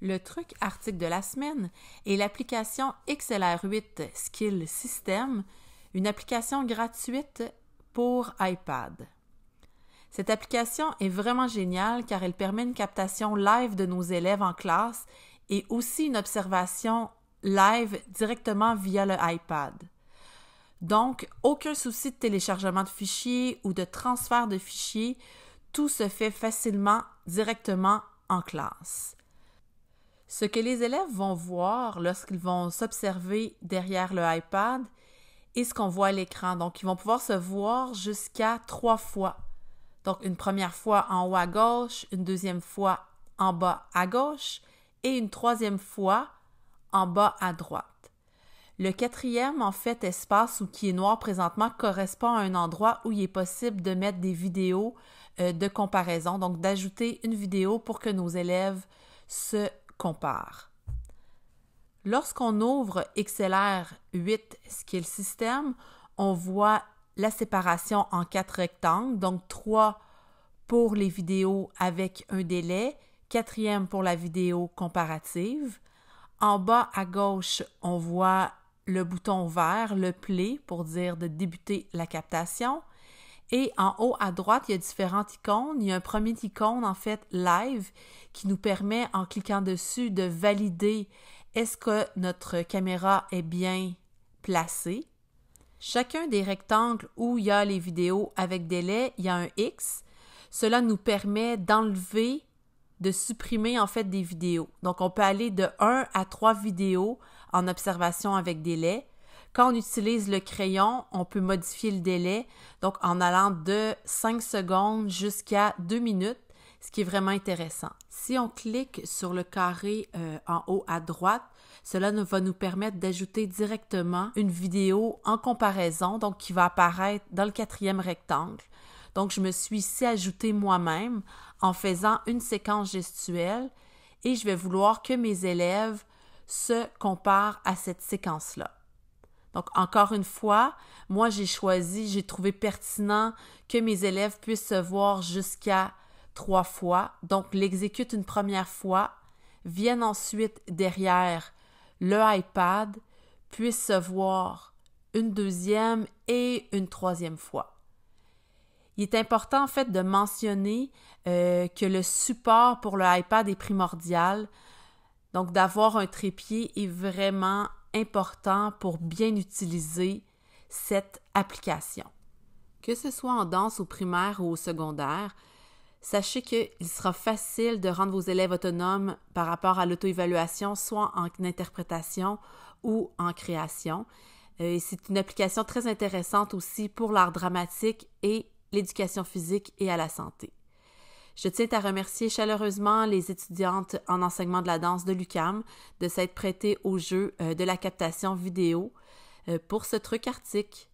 Le truc article de la semaine est l'application XLR8 Skill System, une application gratuite pour iPad. Cette application est vraiment géniale car elle permet une captation live de nos élèves en classe et aussi une observation live directement via le iPad. Donc, aucun souci de téléchargement de fichiers ou de transfert de fichiers, tout se fait facilement directement en classe. Ce que les élèves vont voir lorsqu'ils vont s'observer derrière le iPad est ce qu'on voit à l'écran. Donc, ils vont pouvoir se voir jusqu'à trois fois. Donc, une première fois en haut à gauche, une deuxième fois en bas à gauche et une troisième fois en bas à droite. Le quatrième, en fait, espace ou qui est noir présentement correspond à un endroit où il est possible de mettre des vidéos euh, de comparaison, donc d'ajouter une vidéo pour que nos élèves se comparent. Lorsqu'on ouvre XLR 8, ce qui système, on voit la séparation en quatre rectangles, donc trois pour les vidéos avec un délai, quatrième pour la vidéo comparative. En bas à gauche, on voit le bouton vert, le play pour dire de débuter la captation. Et en haut à droite, il y a différentes icônes. Il y a un premier icône, en fait, live, qui nous permet, en cliquant dessus, de valider est-ce que notre caméra est bien placée. Chacun des rectangles où il y a les vidéos avec délai, il y a un X. Cela nous permet d'enlever, de supprimer en fait des vidéos. Donc on peut aller de 1 à 3 vidéos en observation avec délai. Quand on utilise le crayon, on peut modifier le délai, donc en allant de 5 secondes jusqu'à 2 minutes, ce qui est vraiment intéressant. Si on clique sur le carré euh, en haut à droite, cela va nous permettre d'ajouter directement une vidéo en comparaison, donc qui va apparaître dans le quatrième rectangle. Donc, je me suis ici ajouté moi-même en faisant une séquence gestuelle et je vais vouloir que mes élèves se compare à cette séquence-là. Donc, encore une fois, moi, j'ai choisi, j'ai trouvé pertinent que mes élèves puissent se voir jusqu'à trois fois, donc l'exécutent une première fois, viennent ensuite derrière le iPad, puissent se voir une deuxième et une troisième fois. Il est important en fait de mentionner euh, que le support pour le iPad est primordial donc d'avoir un trépied est vraiment important pour bien utiliser cette application. Que ce soit en danse au primaire ou au secondaire, sachez qu'il sera facile de rendre vos élèves autonomes par rapport à l'auto-évaluation, soit en interprétation ou en création. Euh, c'est une application très intéressante aussi pour l'art dramatique et l'éducation physique et à la santé. Je tiens à remercier chaleureusement les étudiantes en enseignement de la danse de l'UCAM de s'être prêtées au jeu euh, de la captation vidéo euh, pour ce truc article.